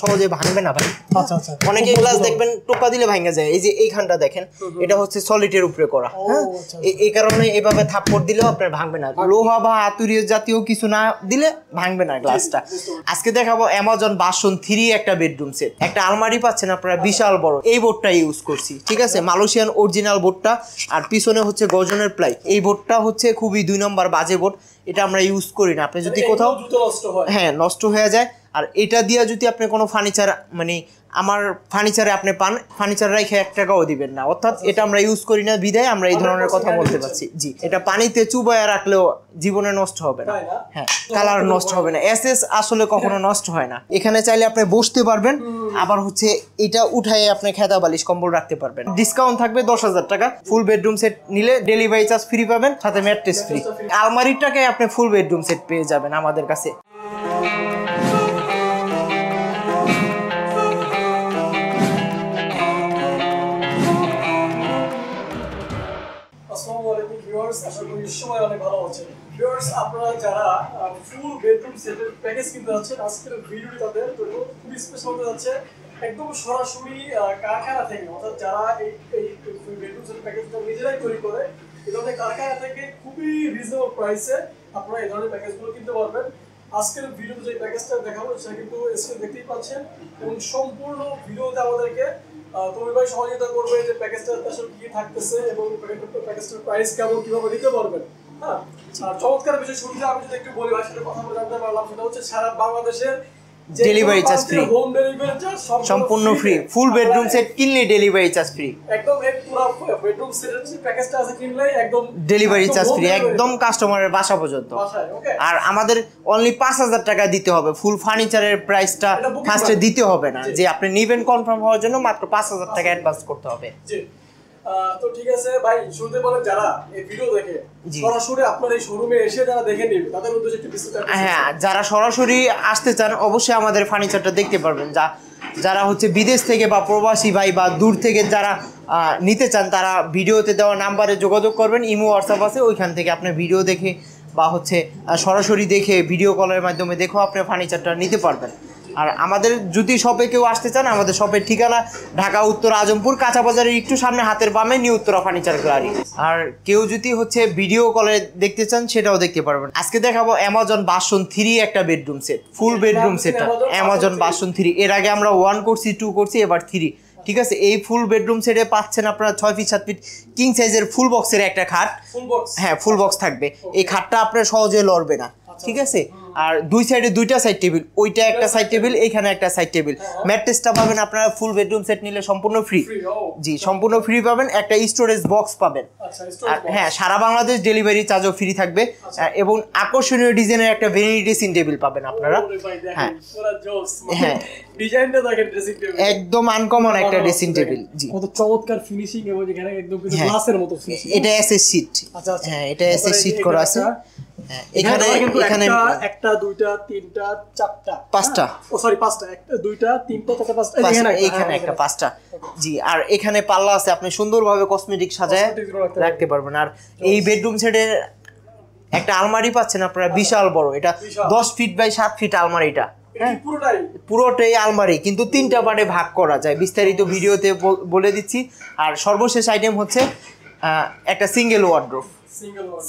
সহজে ভাঙবে না ভাই আচ্ছা, আচ্ছা। অনেকে গ্লাস দেখবেন টোকা দিলে ভাঙা যায় এই যে এইখানটা দেখেন এটা হচ্ছে সলিডের উপরে করা হ্যাঁ আচ্ছা, এই কারণে এভাবে থাপ্পড় দিলেও আপনার ভাঙবে না লোহা বা আতুরীয় জাতীয় কিছু না দিলে ভাঙবে না গ্লাসটা আজকে দেখাবো অ্যামাজন বাসন থ্রি একটা বেডরুম সেট একটা আলমারি পাচ্ছেন আপনারা বিশাল বড় এই বোর্ডটা ইউজ করছি ঠিক আছে মালয়েশিয়ান অরিজিনাল বোর্ডটা আর পিছনে হচ্ছে গজনের প্লাই এই বোর্ডটা হচ্ছে খুবই দুই নম্বর বাজে বোর্ড এটা আমরা ইউজ করি না আপনি যদি কোথাও হ্যাঁ নষ্ট হয়ে যায় আর এটা দিয়া যদি আপনি কোনো ফার্নিচার মানে আমার ফার্নিচারে আপনি পান ফার্নিচার রেখে এক টাকাও দিবেন না অর্থাৎ আচ্ছা, এটা আমরা ইউজ করি না বিদায় আমরা এই ধরনের কথা বলতে পারছি জি এটা পানিতে চুবায় রাখলেও জীবনে নষ্ট হবে না হ্যাঁ কালার নষ্ট হবে না এস এস আসলে কখনো হ্যাঁ। নষ্ট হয় না এখানে চাইলে আপনি বসতে পারবেন আবার হচ্ছে এটা উঠায় আপনি খেতা বালিশ কম্বল রাখতে পারবেন ডিসকাউন্ট থাকবে দশ হাজার টাকা ফুল বেডরুম সেট নিলে ডেলিভারি চার্জ ফ্রি পাবেন সাথে ম্যাট্রেস ফ্রি আলমারিটাকে আপনি ফুল বেডরুম সেট পেয়ে যাবেন আমাদের কাছে ভালো আছেন আপনারা যারা ফুল বেডরুম সেটের প্যাকেজ কিনতে যাচ্ছেন আজকের ভিডিওটি তাদের জন্য খুবই স্পেশাল হতে যাচ্ছে একদম সরাসরি কারখানা থেকে অর্থাৎ যারা এই এই বেডরুম সেটের প্যাকেজটা নিজেরাই তৈরি করে এই ধরনের কারখানা থেকে খুবই রিজনেবল প্রাইসে আপনারা এই ধরনের প্যাকেজগুলো কিনতে পারবেন আজকের ভিডিও যে প্যাকেজটা দেখাবো সেটা কিন্তু স্ক্রিন দেখতেই পাচ্ছেন এবং সম্পূর্ণ ভিডিওতে আমাদেরকে তুমি ভাই সহযোগিতা করবে যে প্যাকেজটা আসলে কি থাকতেছে এবং প্যাকেজটার প্রাইস কেমন কিভাবে দিতে পারবেন ডেলিভারি চার্জ ফ্রি সম্পূর্ণ free full delivery charge free delivery charge free একদম কাস্টমারের বাসা পর্যন্ত আর আমাদের অনলি হাজার টাকা দিতে হবে ফুল ফার্নিচারের প্রাইসটা ফার্স্টে দিতে হবে না যে আপনি নিবেন কনফার্ম হওয়ার জন্য মাত্র পাঁচ হাজার টাকা অ্যাডভান্স করতে হবে তো ঠিক আছে ভাই শুরুতে বলেন যারা এই ভিডিও দেখে সরাসরি আপনার এই শোরুমে এসে যারা দেখে নেবে তাদের উদ্দেশ্যে একটু বিস্তারিত হ্যাঁ যারা সরাসরি আসতে চান অবশ্যই আমাদের ফার্নিচারটা দেখতে পারবেন যা যারা হচ্ছে বিদেশ থেকে বা প্রবাসী ভাই বা দূর থেকে যারা নিতে চান তারা ভিডিওতে দেওয়া নাম্বারে যোগাযোগ করবেন ইমো হোয়াটসঅ্যাপ আছে ওইখান থেকে আপনার ভিডিও দেখে বা হচ্ছে সরাসরি দেখে ভিডিও কলের মাধ্যমে দেখো আপনি ফার্নিচারটা নিতে পারবেন আর আমাদের যদি শপে কেউ আসতে চান আমাদের শপের ঠিকানা ঢাকা উত্তর আজমপুর কাঁচা বাজারের একটু সামনে হাতের বামে নিউ উত্তরা ফার্নিচার গ্যালারি আর কেউ যদি হচ্ছে ভিডিও কলে দেখতে চান সেটাও দেখতে পারবেন আজকে দেখাবো অ্যামাজন বাসন থ্রি একটা বেডরুম সেট ফুল বেডরুম সেটটা অ্যামাজন বাসন থ্রি এর আগে আমরা ওয়ান করছি টু করছি এবার থ্রি ঠিক আছে এই ফুল বেডরুম সেটে পাচ্ছেন আপনারা ছয় ফিট সাত ফিট কিং সাইজের ফুল বক্সের একটা খাট হ্যাঁ ফুল বক্স থাকবে এই খাটটা আপনার সহজে লড়বে না আচ্ছা। ঠিক আছে আর দুই সাইডে দুইটা সাইড টেবিল ওইটা একটা সাইড টেবিল এইখানে একটা সাইড টেবিল ম্যাট্রেসটা পাবেন আপনারা ফুল বেডরুম সেট নিলে সম্পূর্ণ ফ্রি oh, জি সম্পূর্ণ ফ্রি পাবেন একটা স্টোরেজ বক্স পাবেন আচ্ছা, আর হ্যাঁ সারা বাংলাদেশ ডেলিভারি চার্জও ফ্রি থাকবে আচ্ছা। এবং আকর্ষণীয় ডিজাইনের একটা ভেনিটি ড্রেসিং টেবিল পাবেন আপনারা হ্যাঁ হ্যাঁ ডিজাইনটা দেখেন ড্রেসিং টেবিল একদম আনকমন একটা ড্রেসিং টেবিল জি কত চমৎকার ফিনিশিং এবং এখানে একদম কিছু গ্লাসের হ্যাঁ। মতো ফিনিশিং এটা এসএস শীট আচ্ছা, আচ্ছা হ্যাঁ এটা এসএস শীট করা আছে হ্যাঁ, এখানে এখানে একটা একটা দুইটা তিনটা চারটা পাঁচটা হ্যাঁ? ও সরি পাঁচটা একটা দুইটা তিনটা চারটা পাঁচটা এখানে একটা হ্যাঁ, পাঁচটা জি আর এখানে পাল্লা আছে আপনি সুন্দরভাবে কসমেটিক সাজায় রাখতে পারবেন আর এই বেডরুম সেটের একটা আলমারি পাচ্ছেন আপনারা বিশাল বড় এটা দশ ফিট বাই সাত ফিট আলমারিটা হ্যাঁ? পুরোটাই আলমারি কিন্তু তিনটা পার্টে ভাগ করা যায় বিস্তারিত ভিডিওতে বলে দিচ্ছি আর সর্বশেষ আইটেম হচ্ছে একটা সিঙ্গেল ওয়ার্ড্রোপ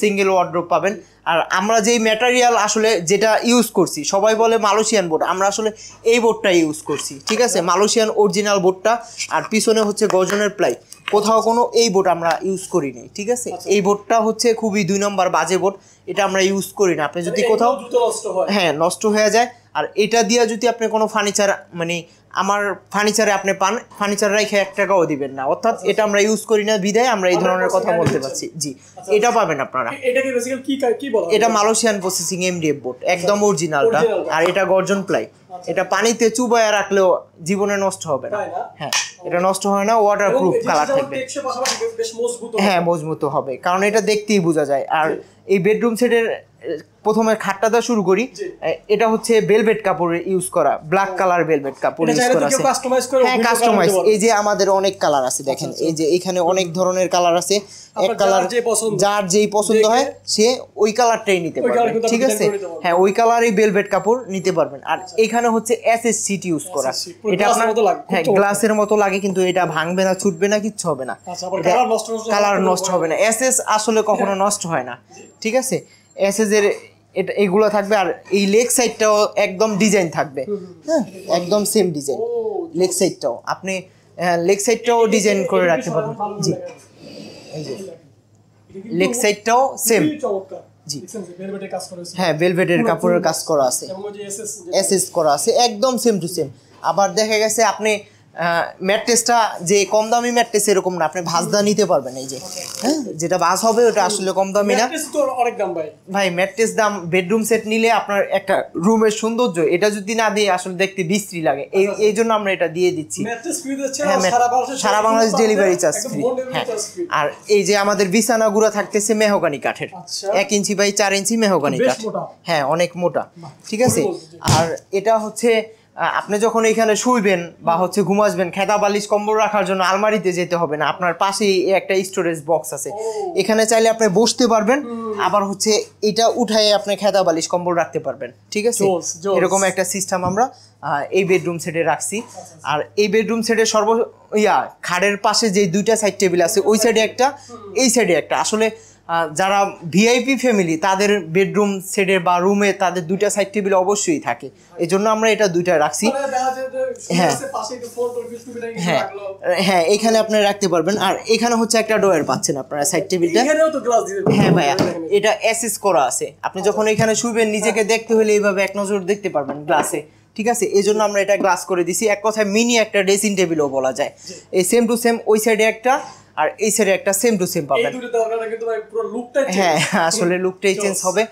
সিঙ্গেল ওয়ার্ড্রোপ পাবেন আর আমরা যেই ম্যাটেরিয়াল আসলে যেটা ইউজ করছি সবাই বলে মালয়েশিয়ান বোর্ড আমরা আসলে এই বোর্ডটা ইউজ করছি ঠিক আছে মালয়েশিয়ান অরিজিনাল বোর্ডটা আর পিছনে হচ্ছে গজনের প্লাই কোথাও কোনো এই বোর্ড আমরা ইউজ করি নাই ঠিক আছে আচ্ছা। এই বোর্ডটা হচ্ছে খুবই দুই নম্বর বাজে বোর্ড এটা আমরা ইউজ করি না আপনি যদি কোথাও হ্যাঁ নষ্ট হয়ে যায় আর এটা দিয়া যদি আপনি কোনো ফার্নিচার মানে আমার ফার্নিচারে আপনি পান ফার্নিচার রেখে এক টাকাও দিবেন না অর্থাৎ আচ্ছা, এটা আমরা ইউজ করি না বিদায় আমরা এই ধরনের কথা বলতে পারছি জি আচ্ছা, এটা পাবেন আপনারা এটা মালয়েশিয়ান প্রসেসিং এমডিএফ বোর্ড একদম অরিজিনালটা আর এটা গর্জন প্লাই আচ্ছা। এটা পানিতে চুবায়া রাখলেও জীবনে নষ্ট হবে না হ্যাঁ এটা নষ্ট হয় না ওয়াটার প্রুফ কালার থাকবে হ্যাঁ মজবুত হবে কারণ এটা দেখতেই বোঝা যায় আর এই বেডরুম সেটের প্রথমে খাটটা দিয়ে শুরু করি এটা হচ্ছে ভেলভেট কাপড় ইউজ করা ব্ল্যাক কালার ভেলভেট কাপড় ইউজ করা আছে হ্যাঁ কাস্টমাইজ এই যে আমাদের অনেক কালার আছে আচ্ছা, দেখেন আচ্ছা। এই যে এখানে অনেক ধরনের কালার আছে এক কালার যার যেই পছন্দ হয় সে ওই কালারটাই নিতে পারবে ঠিক আছে হ্যাঁ ওই কালারই ভেলভেট কাপড় নিতে পারবেন আর আচ্ছা। এখানে হচ্ছে এসএস সিট ইউজ করা এটা আপনার মতো লাগে হ্যাঁ গ্লাসের মতো লাগে কিন্তু এটা ভাঙবে না ছুটবে না কিচ্ছু হবে না কালার নষ্ট হবে না এসএস আসলে কখনো নষ্ট হয় না ঠিক আছে এসএসের এটা এগুলো থাকবে আর এই লেগ সাইডটাও একদম ডিজাইন থাকবে হ্যাঁ একদম সেম ডিজাইন লেগ সাইডটাও আপনি লেগ সাইডটাও ডিজাইন করে রাখতে পারবেন জি এই যে লেগ সাইডটাও সেম জি হ্যাঁ ভেলভেটের কাপড়ের কাজ করা আছে এসএস করা আছে একদম সেম টু সেম আবার দেখা গেছে আপনি ম্যাট্রেসটা যে কম দামি ম্যাট্রেস এরকম না আপনি ভাজদা নিতে পারবেন এই যে হ্যাঁ যেটা ভাজ হবে ওটা আসলে কম দামি না অনেক দাম ভাই ভাই ম্যাট্রেস দাম বেডরুম সেট নিলে আপনার একটা রুমের সৌন্দর্য এটা যদি না দিয়ে আসলে দেখতে বিশ্রী লাগে এই আচ্ছা, আচ্ছা। এই জন্য আমরা এটা দিয়ে দিচ্ছি হ্যাঁ সারা বাংলাদেশ ডেলিভারি চার্জ ফ্রি হ্যাঁ আর এই যে আমাদের বিছানা গুঁড়া থাকতেছে মেহগানি কাঠের আচ্ছা। এক ইঞ্চি বাই চার ইঞ্চি মেহগানি কাঠ হ্যাঁ অনেক মোটা ঠিক আছে আর এটা হচ্ছে আপনি যখন এখানে শুইবেন বা হচ্ছে ঘুমাসবেন খেতা বালিশ কম্বল রাখার জন্য আলমারিতে যেতে হবে না আপনার পাশেই একটা স্টোরেজ বক্স আছে এখানে চাইলে আপনি বসতে পারবেন আবার হচ্ছে এটা উঠায় আপনি খেতা বালিশ কম্বল রাখতে পারবেন ঠিক আছে এরকম একটা সিস্টেম আমরা এই বেডরুম সেটে রাখছি আচ্ছা, আচ্ছা। আর এই বেডরুম সেটে সর্ব ইয়া খাড়ের পাশে যে দুইটা সাইড টেবিল আছে ওই সাইডে একটা এই সাইডে একটা আসলে যারা ভিআইপি ফ্যামিলি তাদের বেডরুম সেটের বা রুমে তাদের দুইটা সাইড টেবিল অবশ্যই থাকে এই জন্য আমরা এটা দুইটা রাখছি মানে হ্যাঁ হ্যাঁ হ্যাঁ এখানে আপনারা রাখতে পারবেন আর এখানে হচ্ছে একটা ডোয়ার পাচ্ছেন আপনারা সাইড টেবিলটা হ্যাঁ ভাইয়া এটা অ্যাসেস করা আছে আপনি যখন এখানে শুবেন নিজেকে হ্যাঁ। দেখতে হলে এইভাবে এক নজর দেখতে পারবেন গ্লাসে ঠিক আছে এই জন্য আমরা এটা গ্লাস করে দিছি এক কথায় মিনি একটা ড্রেসিং টেবিলও বলা যায় এই সেম টু সেম ওই সাইডে একটা আর এই সাইডে একটা সেম টু সেম পাবেন হ্যাঁ আসলে লুকটাই চেঞ্জ হবে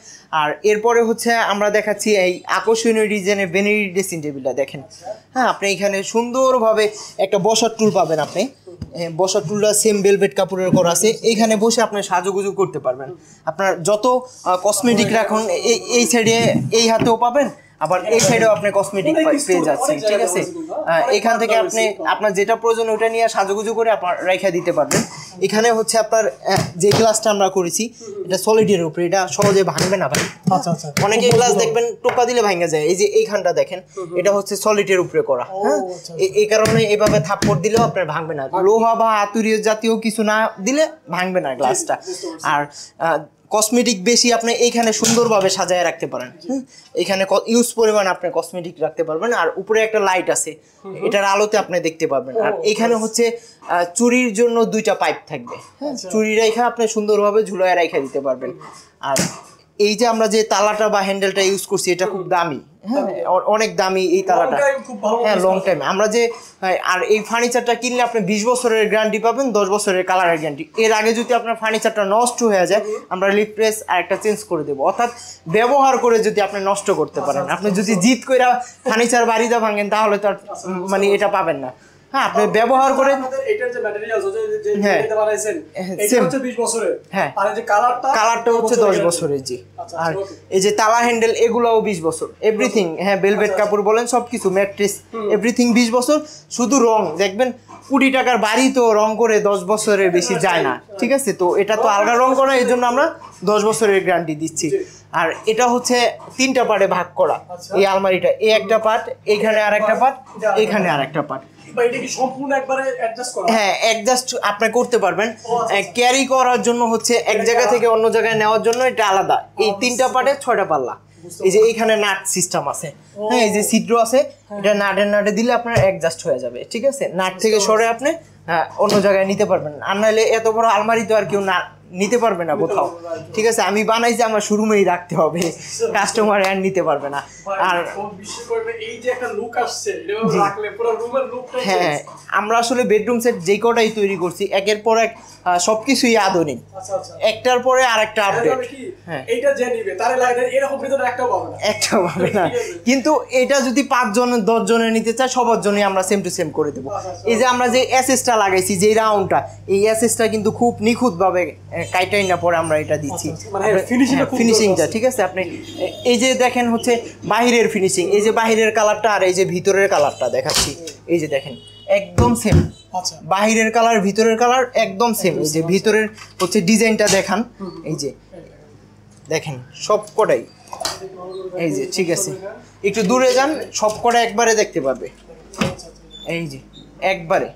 আর এরপরে হচ্ছে আমরা দেখাচ্ছি এই আকর্ষণীয় ডিজাইনের বেনেরি ড্রেসিং টেবিলটা দেখেন আচ্ছা। হ্যাঁ আপনি এখানে সুন্দরভাবে একটা বসার টুল পাবেন আপনি হ্যাঁ, বসার টুলটা সেম বেলভেট কাপড়ের করা আছে এইখানে বসে আপনি সাজুগুজু করতে পারবেন আপনার যত কসমেটিক রাখুন এই সাইডে এই হাতেও পাবেন আবার এই সাইডেও আপনি কসমেটিক পেয়ে যাচ্ছেন ঠিক আছে এখান থেকে আপনি আপনার যেটা প্রয়োজন ওটা নিয়ে সাজুগুজু করে আপনার দিতে পারবেন এখানে হচ্ছে আপনার যে গ্লাসটা আমরা করেছি এটা সলিডের উপরে এটা সহজে ভাঙবে না ভাই আচ্ছা আচ্ছা, আচ্ছা। অনেকে গ্লাস দেখবেন টোকা দিলে ভাঙে যায় এই যে এইখানটা দেখেন এটা হচ্ছে সলিডের উপরে করা হ্যাঁ আচ্ছা, আচ্ছা। এই কারণে এভাবে থাপ্পড় দিলেও আপনার ভাঙবে না লোহা বা আতুরীয় জাতীয় কিছু না দিলে ভাঙবে না গ্লাসটা আর কসমেটিক বেশি আপনি এইখানে সুন্দরভাবে সাজায় রাখতে পারেন এখানে ইউজ পরিমাণ আপনি কসমেটিক রাখতে পারবেন আর উপরে একটা লাইট আছে এটার আলোতে আপনি দেখতে পাবেন আর এখানে হচ্ছে চুরির জন্য দুইটা পাইপ থাকবে আচ্ছা। চুরি রেখা আপনি সুন্দরভাবে ঝুলায় রেখে দিতে পারবেন আর এই যে আমরা যে তালাটা বা হ্যান্ডেলটা ইউজ করছি এটা খুব দামি হ্যাঁ, অনেক দামি এই তালাটা হ্যাঁ লং টাইম আমরা যে হ্যাঁ, আর এই ফার্নিচারটা কিনলে আপনি বিশ বছরের গ্যারান্টি পাবেন দশ বছরের কালারের গ্যারান্টি এর আগে যদি আপনার ফার্নিচারটা নষ্ট হয়ে যায় আমরা লিপ্রেস আর একটা চেঞ্জ করে দেবো অর্থাৎ ব্যবহার করে যদি আপনি নষ্ট করতে পারেন আচ্ছা, আচ্ছা, আপনি যদি জিত করে ফার্নিচার বাড়িতে ভাঙেন তাহলে তো আর আচ্ছা, মানে এটা পাবেন না হ্যাঁ আপনি ব্যবহার করে এটার হ্যাঁ। হ্যাঁ, বছরের হ্যাঁ আর কালারটা হচ্ছে দশ বছরের জি আচ্ছা, আচ্ছা, আর এই যে তালা হ্যান্ডেল এগুলাও বিশ বছর এভরিথিং হ্যাঁ বেলভেট আচ্ছা, কাপড় বলেন সবকিছু ম্যাট্রিস এভরিথিং বিশ বছর শুধু রং দেখবেন কুড়ি টাকার বাড়ি তো রং করে দশ বছরের বেশি হ্যাঁ, যায় না ঠিক আছে তো এটা তো আলগা রং করা এই জন্য আমরা দশ বছরের গ্যারান্টি দিচ্ছি আর এটা হচ্ছে তিনটা পার্টে ভাগ করা এই আলমারিটা এই একটা পার্ট এইখানে আর একটা পার্ট এইখানে আর একটা পার্ট হ্যাঁ, আচ্ছা, এই আচ্ছা। তিনটা পার্টে ছয়টা পাল্লা এই যে নাট সিস্টেম আছে হ্যাঁ এই যে আছে হ্যাঁ। এটা দিলে আপনার হয়ে যাবে ঠিক আছে নাট থেকে সরে আপনি অন্য জায়গায় নিতে পারবেন আর নাহলে এত বড় আলমারি তো আর কেউ না নিতে পারবে না কোথাও ঠিক আছে আমি বানাই যে আমার শোরুমেই রাখতে হবে কাস্টমার আর নিতে পারবে না আর হ্যাঁ আমরা আসলে বেডরুম সেট যে কটাই তৈরি করছি একের পর এক সব কিছুই আধুনিক আচ্ছা, আচ্ছা। একটার পরে আর একটা আপডেট একটা পাবে না কিন্তু এটা যদি পাঁচজন দশজনে নিতে চায় সবার জন্যই আমরা সেম টু সেম করে দেবো আচ্ছা, এই যে আমরা যে অ্যাসেসটা লাগাইছি যে রাউন্ডটা এই অ্যাসেসটা কিন্তু খুব নিখুঁতভাবে কাইটাই না পরে আমরা এটা দিচ্ছি ফিনিশিংটা আচ্ছা, মানে হ্যাঁ, ঠিক আছে আপনি এই যে দেখেন হচ্ছে বাহিরের ফিনিশিং এই যে বাহিরের কালারটা আর এই যে ভিতরের কালারটা দেখাচ্ছি এই যে দেখেন একদম সেম আচ্ছা। বাহিরের কালার ভিতরের কালার একদম সেম এই যে ভিতরের হচ্ছে ডিজাইনটা দেখান এই যে দেখেন সব কটাই এই যে ঠিক আছে একটু দূরে যান সব কটা একবারে দেখতে পাবে এই যে একবারে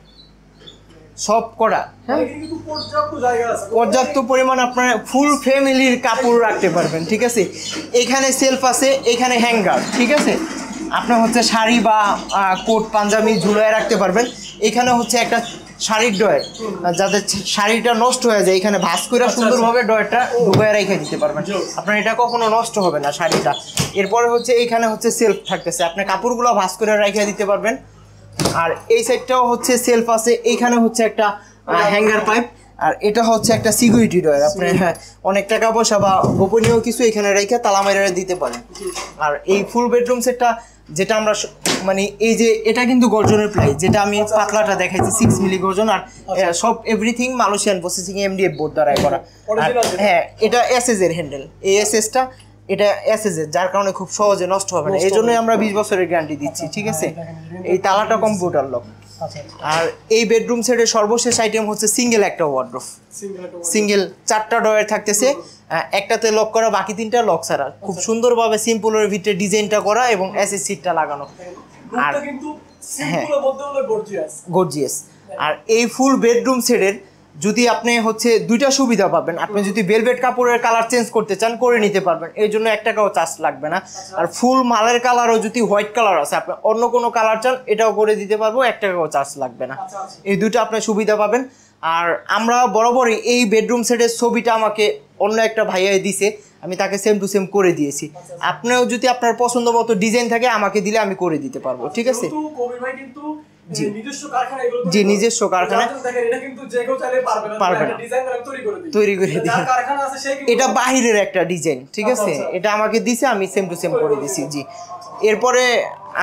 সব করা হ্যাঁ। পর্যাপ্ত পরিমাণ আপনার ফুল ফ্যামিলির কাপড় রাখতে পারবেন ঠিক আছে এখানে সেলফ আছে এখানে হ্যাঙ্গার ঠিক আছে আপনার হচ্ছে শাড়ি বা কোট পাঞ্জাবি ঝুলায় রাখতে পারবেন এখানে হচ্ছে একটা শাড়ির ডয়ের যাতে শাড়িটা নষ্ট হয়ে যায় এখানে ভাস করে আচ্ছা, সুন্দরভাবে আচ্ছা। ডয়েরটা ডুবায় রেখে দিতে পারবেন আপনার এটা কখনো নষ্ট হবে না শাড়িটা এরপরে হচ্ছে এখানে হচ্ছে সেলফ থাকতেছে আপনি কাপড়গুলো ভাস করে রেখে দিতে পারবেন আর এই সাইডটাও হচ্ছে সেলফ আছে এইখানে হচ্ছে একটা হ্যাঙ্গার পাইপ আর এটা হচ্ছে একটা সিকিউরিটি ডোর আপনি হ্যাঁ অনেক টাকা পয়সা বা গোপনীয় কিছু এখানে রেখে তালা মেরে দিতে পারেন আর এই ফুল বেডরুম সেটটা যেটা আমরা মানে এই যে এটা কিন্তু গর্জনের প্লাই যেটা আমি আচ্ছা, আচ্ছা। পাতলাটা দেখাইছি সিক্স মিলি গর্জন আর আচ্ছা। সব everything Malaysian processing MDF board দ্বারাই করা হ্যাঁ এটা এস এস এর হ্যান্ডেল এই এস এসটা এটা এসএসএ যার কারণে খুব সহজে নষ্ট হবে না এই জন্যই আমরা বিশ বছরের গ্যারান্টি দিচ্ছি ঠিক আছে হ্যাঁ, হ্যাঁ, হ্যাঁ। এই তালাটা কম্পিউটার আচ্ছা, লক আচ্ছা। আর এই বেডরুম সেটের সর্বশেষ আইটেম হচ্ছে সিঙ্গেল একটা ওয়ার্ড্রোফ সিঙ্গেল চারটা ডয়ের থাকতেছে একটাতে লক করা বাকি তিনটা লক ছাড়া আচ্ছা। খুব সুন্দরভাবে সিম্পলের ভিতরে ডিজাইনটা করা এবং এসএস সিটটা লাগানো আর হ্যাঁ গর্জিয়াস আর এই ফুল বেডরুম সেটের যদি আপনি হচ্ছে দুইটা সুবিধা পাবেন আপনি যদি ভেলভেট কাপড়ের কালার চেঞ্জ করতে চান করে নিতে পারবেন এই জন্য এক টাকাও চার্জ লাগবে না আচ্ছা। আর ফুল মালের কালারও যদি হোয়াইট কালার আছে আপনি অন্য কোনো কালার চান এটাও করে দিতে পারবো এক টাকাও চার্জ লাগবে না আচ্ছা, আচ্ছা। এই দুইটা আপনি সুবিধা পাবেন আর আমরা বরাবরই এই বেডরুম সেটের ছবিটা আমাকে অন্য একটা ভাইয়াই দিছে আমি তাকে সেম টু সেম করে দিয়েছি আপনিও যদি আপনার পছন্দ মতো ডিজাইন থাকে আমাকে দিলে আমি করে দিতে পারবো ঠিক আছে কিন্তু জি মানে জি নিজস্ব কারখানা পারবে না তৈরি করে এটা বাহিরের একটা ডিজাইন ঠিক আচ্ছা, আছে আচ্ছা। এটা আমাকে দিছে আমি সেম টু সেম করে দিছি জি এরপরে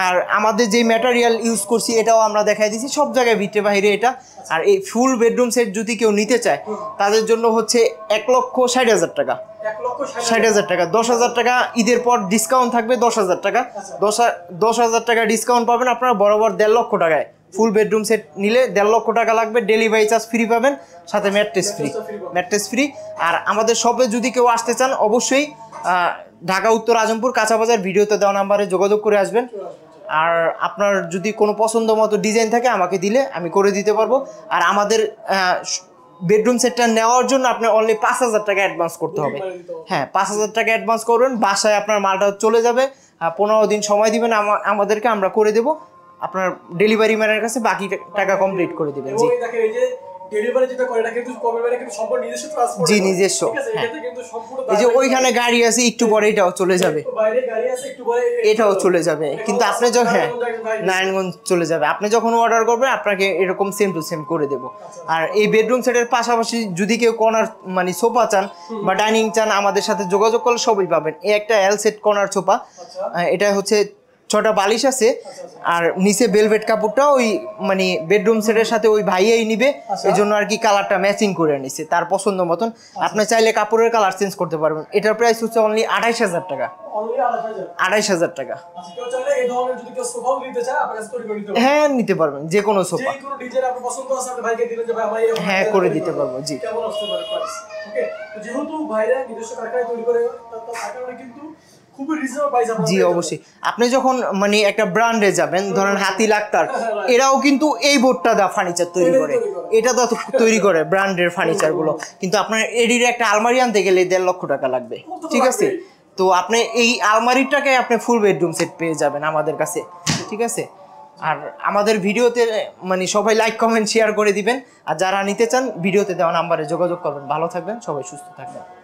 আর আমাদের যে ম্যাটেরিয়াল ইউজ করছি এটাও আমরা দেখাই দিছি সব জায়গায় ভিতরে বাহিরে এটা আর এই ফুল বেডরুম সেট যদি কেউ নিতে চায় তাদের জন্য হচ্ছে এক লক্ষ ষাট হাজার টাকা ষাট হাজার টাকা দশ হাজার টাকা ঈদের পর ডিসকাউন্ট থাকবে দশ হাজার টাকা আচ্ছা। দশ দশ হাজার টাকা ডিসকাউন্ট পাবেন আপনারা বরাবর দেড় লক্ষ টাকায় ফুল বেডরুম সেট নিলে দেড় লক্ষ টাকা লাগবে ডেলিভারি চার্জ ফ্রি পাবেন সাথে ম্যাট্রেস ফ্রি ম্যাট্রেস ফ্রি আর আমাদের শপে যদি কেউ আসতে চান অবশ্যই ঢাকা উত্তর আজমপুর কাঁচাবাজার ভিডিওতে দেওয়া নাম্বারে যোগাযোগ করে আসবেন আর আপনার যদি কোনো পছন্দ মতো ডিজাইন থাকে আমাকে দিলে আমি করে দিতে পারবো আর আমাদের বেডরুম সেটটা নেওয়ার জন্য আপনার অনলি পাঁচ হাজার টাকা অ্যাডভান্স করতে হবে হ্যাঁ পাঁচ হাজার টাকা অ্যাডভান্স করবেন বাসায় আপনার মালটা চলে যাবে পনেরো দিন সময় দিবেন আমাদেরকে আমরা করে দেবো আপনার ডেলিভারি ম্যানের কাছে বাকি টাকা কমপ্লিট করে দিবেন জি এই যে হ্যাঁ। ওইখানে গাড়ি একটু পরে এটাও চলে যাবে এটাও চলে যাবে কিন্তু আপনি যখন হ্যাঁ চলে যাবে আপনি যখন অর্ডার করবেন আপনাকে এরকম সেম টু সেম করে আচ্ছা। আর এই বেডরুম সেটের পাশাপাশি যদি কেউ কর্নার মানে সোফা চান বা ডাইনিং চান আমাদের সাথে যোগাযোগ করলে সবই পাবেন এই একটা এল সেট কর্নার সোফা এটা হচ্ছে ছটা বালিশ আছে আর নিচে বেলভেট কাপড়টা ওই মানে বেডরুম সেটের সাথে ওই ভাইয়াই নিবে আচ্ছা। এই জন্য আর কি কালারটা ম্যাচিং করে নিছে তার পছন্দ মতন আপনি চাইলে কাপড়ের কালার চেঞ্জ করতে পারবেন এটার প্রাইস হচ্ছে অনলি আঠাইশ হাজার টাকা আড়াইশ হাজার টাকা আচ্ছা, হ্যাঁ নিতে পারবেন যে কোনো সোফা হ্যাঁ করে দিতে পারবো জি যেহেতু জি অবশ্যই আপনি যখন মানে একটা ব্র্যান্ডে যাবেন ধরেন হাতি লাক্তার হ্যাঁ, হ্যাঁ, এরাও কিন্তু এই বোর্ডটা দা ফার্নিচার তৈরি করে এটা তো হ্যাঁ, তৈরি করে ব্র্যান্ডের গুলো কিন্তু আপনার এডির একটা আলমারি আনতে গেলে দেড় লক্ষ টাকা লাগবে ঠিক আছে তো আপনি এই আলমারিটাকে আপনি ফুল বেডরুম সেট পেয়ে যাবেন আমাদের কাছে ঠিক আছে আর আমাদের ভিডিওতে মানে সবাই লাইক কমেন্ট শেয়ার করে দিবেন আর যারা নিতে চান ভিডিওতে দেওয়া নাম্বারে যোগাযোগ করবেন ভালো থাকবেন সবাই সুস্থ থাকবেন